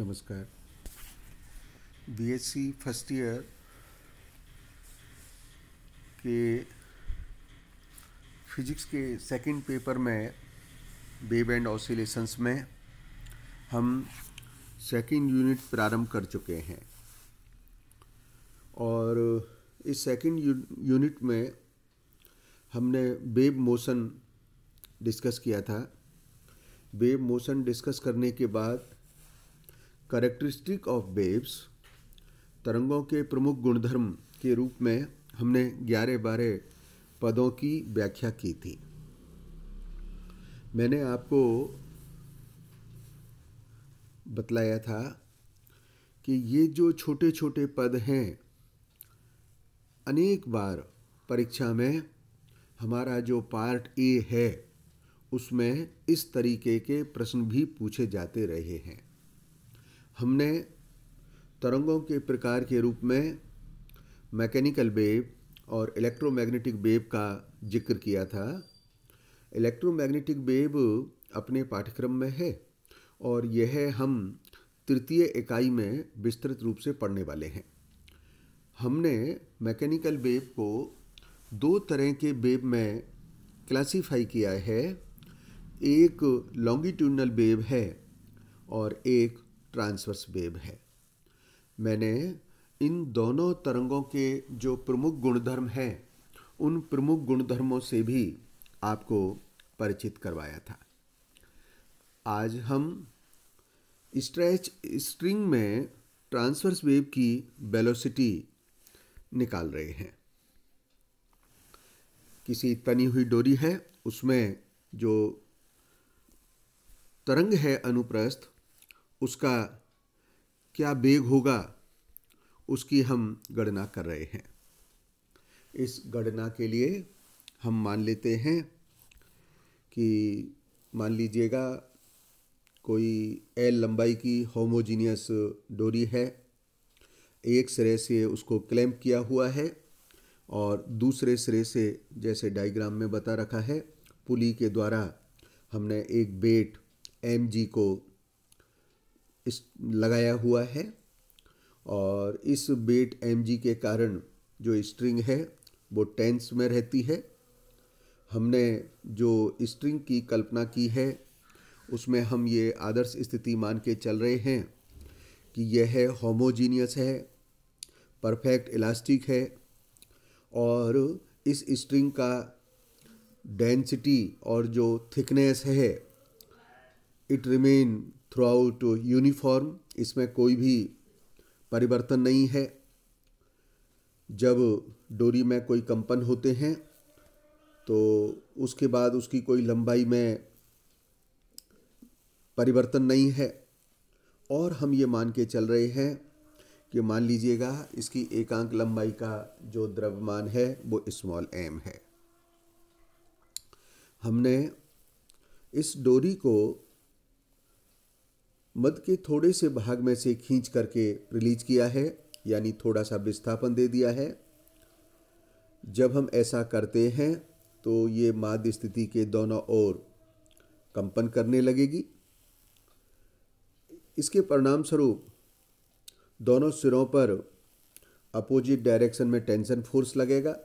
नमस्कार BSc first year के physics के सेकंड पेपर में वेव एंड ऑसिलेशंस में हम सेकंड यूनिट प्रारंभ कर चुके हैं और इस सेकंड यूनिट में हमने वेव मोशन डिस्कस किया था वेव मोशन डिस्कस करने के बाद करेक्टरिस्टिक ऑफ वेव्स तरंगों के प्रमुख गुणधर्म के रूप में हमने ग्यारह बारह पदों की व्याख्या की थी मैंने आपको बतलाया था कि ये जो छोटे छोटे पद हैं अनेक बार परीक्षा में हमारा जो पार्ट ए है उसमें इस तरीके के प्रश्न भी पूछे जाते रहे हैं हमने तरंगों के प्रकार के रूप में मैकेनिकल वेव और इलेक्ट्रोमैग्नेटिक वेव का जिक्र किया था इलेक्ट्रोमैग्नेटिक वेव अपने पाठ्यक्रम में है और यह हम तृतीय इकाई में विस्तृत रूप से पढ़ने वाले हैं हमने मैकेनिकल वेव को दो तरह के वेव में क्लासिफाई किया है एक लॉन्गिट्यूडनल वेव है और एक ट्रांसवर्स वेव है मैंने इन दोनों तरंगों के जो प्रमुख गुणधर्म हैं उन प्रमुख गुणधर्मों से भी आपको परिचित करवाया था आज हम स्ट्रेच स्ट्रिंग में ट्रांसवर्स वेव की वेलोसिटी निकाल रहे हैं किसी तनी हुई डोरी है उसमें जो तरंग है अनुप्रस्थ उसका क्या बेग होगा उसकी हम गणना कर रहे हैं इस गणना के लिए हम मान लेते हैं कि मान लीजिएगा कोई एल लंबाई की होमोजीनियस डोरी है एक सिरे से उसको क्लैम्प किया हुआ है और दूसरे सिरे से जैसे डायग्राम में बता रखा है पुली के द्वारा हमने एक बेट एम जी को इस लगाया हुआ है और इस बेट एम जी के कारण जो स्ट्रिंग है वो टेंस में रहती है हमने जो स्ट्रिंग की कल्पना की है उसमें हम ये आदर्श स्थिति मान के चल रहे हैं कि यह होमोजीनियस है परफेक्ट इलास्टिक है और इस स्ट्रिंग का डेंसिटी और जो थिकनेस है it remain throughout uniform इसमें कोई भी परिवर्तन नहीं है जब डोरी में कोई कंपन होते हैं तो उसके बाद उसकी कोई लंबाई में परिवर्तन नहीं है और हम ये मान के चल रहे हैं कि मान लीजिएगा इसकी एकांक लंबाई का जो द्रव्यमान है वो स्मॉल एम है हमने इस डोरी को मद के थोड़े से भाग में से खींच करके रिलीज किया है यानी थोड़ा सा विस्थापन दे दिया है जब हम ऐसा करते हैं तो ये माद स्थिति के दोनों ओर कंपन करने लगेगी इसके परिणाम स्वरूप दोनों सिरों पर अपोजिट डायरेक्शन में टेंशन फोर्स लगेगा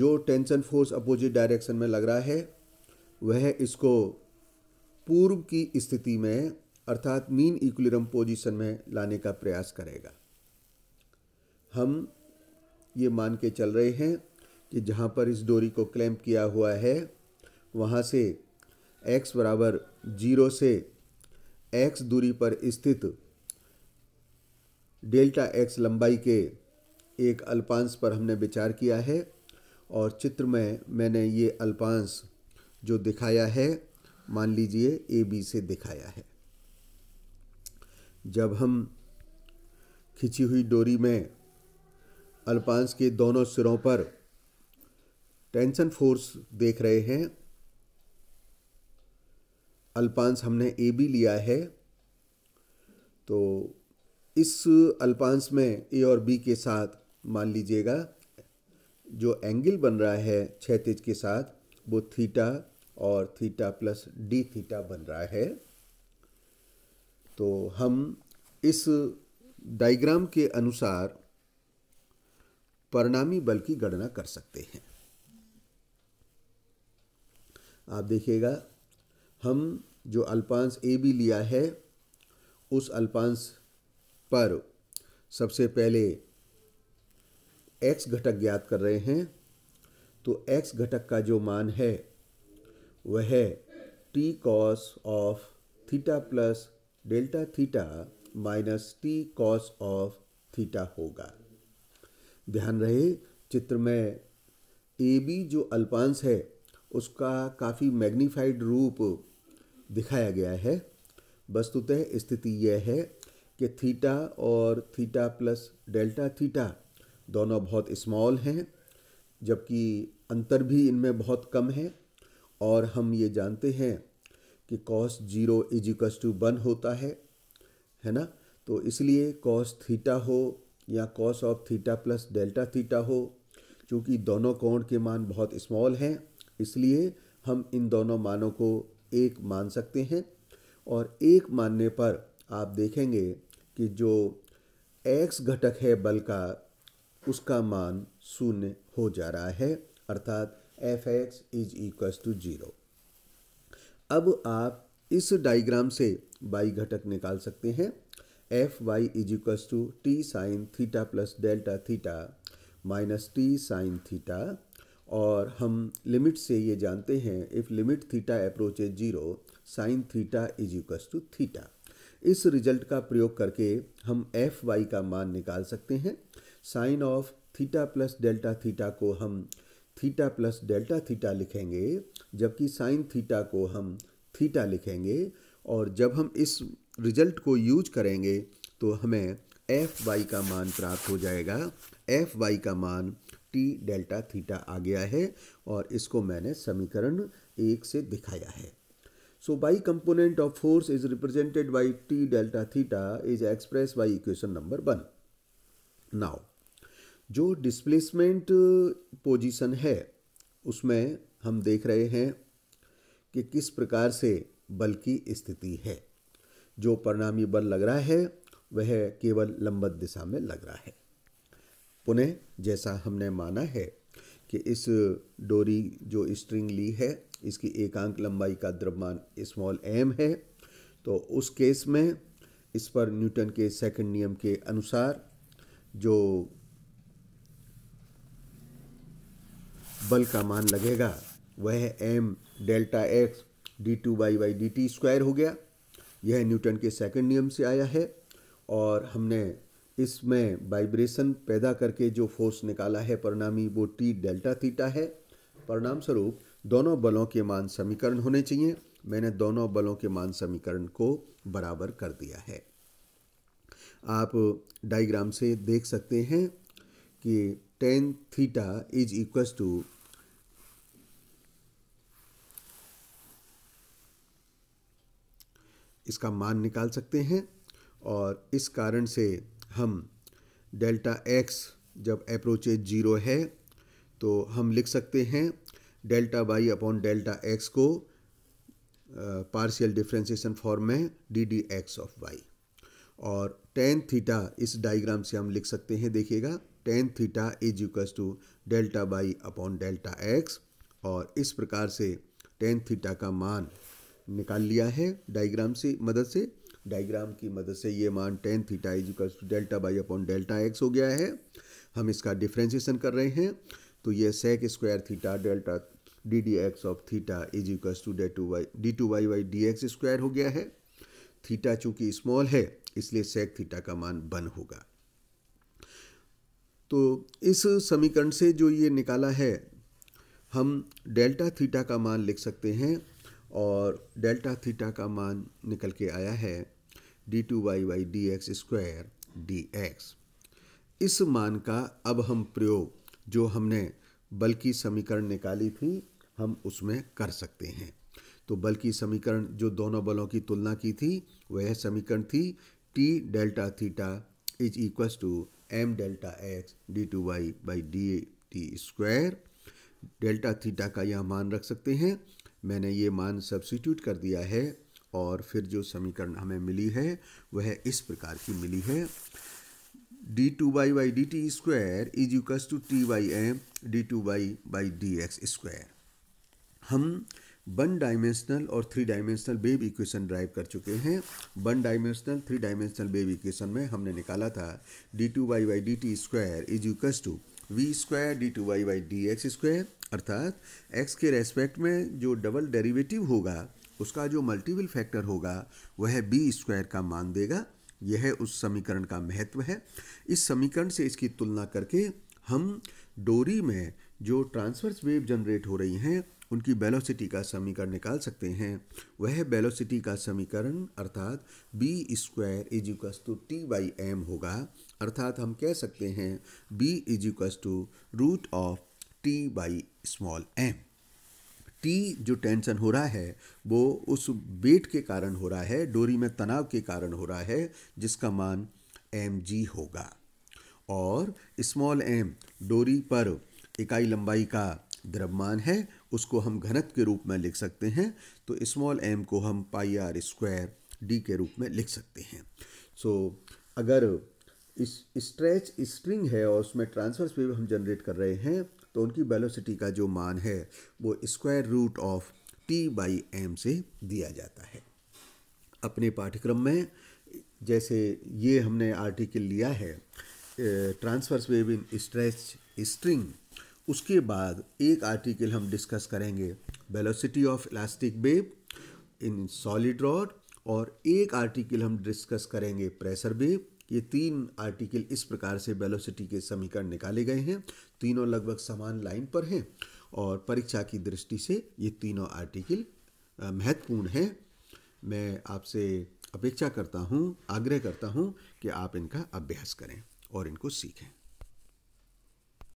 जो टेंशन फोर्स अपोजिट डायरेक्शन में लग रहा है वह इसको पूर्व की स्थिति में अर्थात मीन इक्विलिब्रियम पोजीशन में लाने का प्रयास करेगा हम ये मान के चल रहे हैं कि जहाँ पर इस डोरी को क्लैम्प किया हुआ है वहाँ से x बराबर जीरो से x दूरी पर स्थित डेल्टा x लंबाई के एक अल्पांश पर हमने विचार किया है और चित्र में मैंने ये अल्पांश जो दिखाया है मान लीजिए ए बी से दिखाया है जब हम खिंची हुई डोरी में अल्पांस के दोनों सिरों पर टेंशन फोर्स देख रहे हैं अल्पांस हमने ए बी लिया है तो इस अल्पांस में ए और बी के साथ मान लीजिएगा जो एंगल बन रहा है तेज के साथ वो थीटा और थीटा प्लस डी थीटा बन रहा है तो हम इस डायग्राम के अनुसार परिणामी बल की गणना कर सकते हैं आप देखिएगा हम जो अल्पांश ए बी लिया है उस अल्पांश पर सबसे पहले एक्स घटक ज्ञात कर रहे हैं तो एक्स घटक का जो मान है वह है T cos of theta plus delta theta minus T cos of theta होगा ध्यान रहे चित्र में ए बी जो अल्पांश है उसका काफ़ी मैग्नीफाइड रूप दिखाया गया है वस्तुतः स्थिति यह है कि थीटा और थीटा प्लस डेल्टा थीटा दोनों बहुत स्मॉल हैं जबकि अंतर भी इनमें बहुत कम है और हम ये जानते हैं कि cos zero is equals to one होता है है ना तो इसलिए कॉस थीटा हो या cos of theta plus delta theta हो चूँकि दोनों कोण के मान बहुत स्मॉल हैं इसलिए हम इन दोनों मानों को एक मान सकते हैं और एक मानने पर आप देखेंगे कि जो एक्स घटक है बल का उसका मान शून्य हो जा रहा है अर्थात F x is equals to zero अब आप इस डायग्राम से बाई घटक निकाल सकते हैं F y is equals to T sine theta plus delta theta minus T sine theta और हम लिमिट से ये जानते हैं if limit theta approach zero sine theta is equals to theta इस रिजल्ट का प्रयोग करके हम एफ वाई का मान निकाल सकते हैं sine of theta plus delta theta को हम थीटा प्लस डेल्टा थीटा लिखेंगे जबकि साइन थीटा को हम थीटा लिखेंगे और जब हम इस रिजल्ट को यूज करेंगे तो हमें एफ वाई का मान प्राप्त हो जाएगा एफ वाई का मान टी डेल्टा थीटा आ गया है और इसको मैंने समीकरण एक से दिखाया है so y component of force is represented by T delta theta is express by equation number one now जो डिस्प्लेसमेंट पोजीशन uh, है उसमें हम देख रहे हैं कि किस प्रकार से बल की स्थिति है जो परिणामी बल लग रहा है वह केवल लंबत दिशा में लग रहा है पुनः जैसा हमने माना है कि इस डोरी जो स्ट्रिंग ली है इसकी एकांक लंबाई का द्रव्यमान स्मॉल एम है तो उस केस में इस पर न्यूटन के सेकंड नियम के अनुसार जो बल का मान लगेगा वह m delta x d two by y d t square हो गया यह न्यूटन के सेकंड नियम से आया है और हमने इसमें वाइब्रेशन पैदा करके जो फोर्स निकाला है परिणामी वो टी डेल्टा थीटा है परिणाम स्वरूप दोनों बलों के मान समीकरण होने चाहिए मैंने दोनों बलों के मान समीकरण को बराबर कर दिया है आप डायग्राम से देख सकते हैं कि tan theta is equal to इसका मान निकाल सकते हैं और इस कारण से हम डेल्टा एक्स जब अप्रोचेज जीरो है तो हम लिख सकते हैं delta y upon delta x को पार्शियल डिफ्रेंसीसन फॉर्म में d d x of y और टेन थीटा इस डायग्राम से हम लिख सकते हैं देखिएगा tan theta is equals to delta y upon delta x और इस प्रकार से टेन थीटा का मान निकाल लिया है डायग्राम से मदद से डायग्राम की मदद से ये मान tan theta is equals to delta y upon delta x हो गया है हम इसका डिफ्रेंसिएशन कर रहे हैं तो ये sec square theta delta d d x of theta is equals to d two y d two y y d x square हो गया है थीटा चूंकि स्मॉल है इसलिए सेक थीटा का मान वन होगा तो इस समीकरण से जो ये निकाला है हम डेल्टा थीटा का मान लिख सकते हैं और डेल्टा थीटा का मान निकल के आया है d two y y d x square d x इस मान का अब हम प्रयोग जो हमने बल की समीकरण निकाली थी हम उसमें कर सकते हैं तो बल्कि समीकरण जो दोनों बलों की तुलना की थी वह समीकरण थी T delta theta is equals to m delta x d two y by d t square delta theta का यह मान रख सकते हैं मैंने ये मान सब्सिट्यूट कर दिया है और फिर जो समीकरण हमें मिली है वह इस प्रकार की मिली है d two y by d t square is equals to T by m d two y by d x square हम वन डायमेंशनल और three dimensional wave equation derive कर चुके हैं one dimensional three dimensional wave equation में हमने निकाला था d two y by d t square is equals to v square d two y by d x square अर्थात x के respect में जो डबल डेरिवेटिव होगा उसका जो मल्टीपल फैक्टर होगा वह बी स्क्वायर का मान देगा यह उस समीकरण का महत्व है इस समीकरण से इसकी तुलना करके हम डोरी में जो ट्रांसवर्स वेव जनरेट हो रही हैं उनकी वेलोसिटी का समीकरण निकाल सकते हैं वह वेलोसिटी का समीकरण अर्थात v square is equals to T by m होगा अर्थात हम कह सकते हैं v is equals to root of T by small m T जो टेंशन हो रहा है वो उस वेट के कारण हो रहा है डोरी में तनाव के कारण हो रहा है जिसका मान एम जी होगा और स्मॉल एम डोरी पर इकाई लंबाई का द्रव्यमान है उसको हम घनत्व के रूप में लिख सकते हैं तो स्मॉल एम को हम पाई आर स्क्वायर डी के रूप में लिख सकते हैं सो so, अगर स्ट्रेच स्ट्रिंग है और उसमें ट्रांसफर स्पीड हम जनरेट कर रहे हैं तो उनकी वेलोसिटी का जो मान है वो square root of T by m से दिया जाता है अपने पाठ्यक्रम में जैसे ये हमने आर्टिकल लिया है transverse wave in stretch string उसके बाद एक आर्टिकल हम डिस्कस करेंगे velocity of elastic wave in solid rod और एक आर्टिकल हम डिस्कस करेंगे प्रेशर वेव ये तीन आर्टिकल इस प्रकार से वेलोसिटी के समीकरण निकाले गए हैं तीनों लगभग समान लाइन पर हैं और परीक्षा की दृष्टि से ये तीनों आर्टिकल महत्वपूर्ण हैं मैं आपसे अपेक्षा करता हूँ आग्रह करता हूँ कि आप इनका अभ्यास करें और इनको सीखें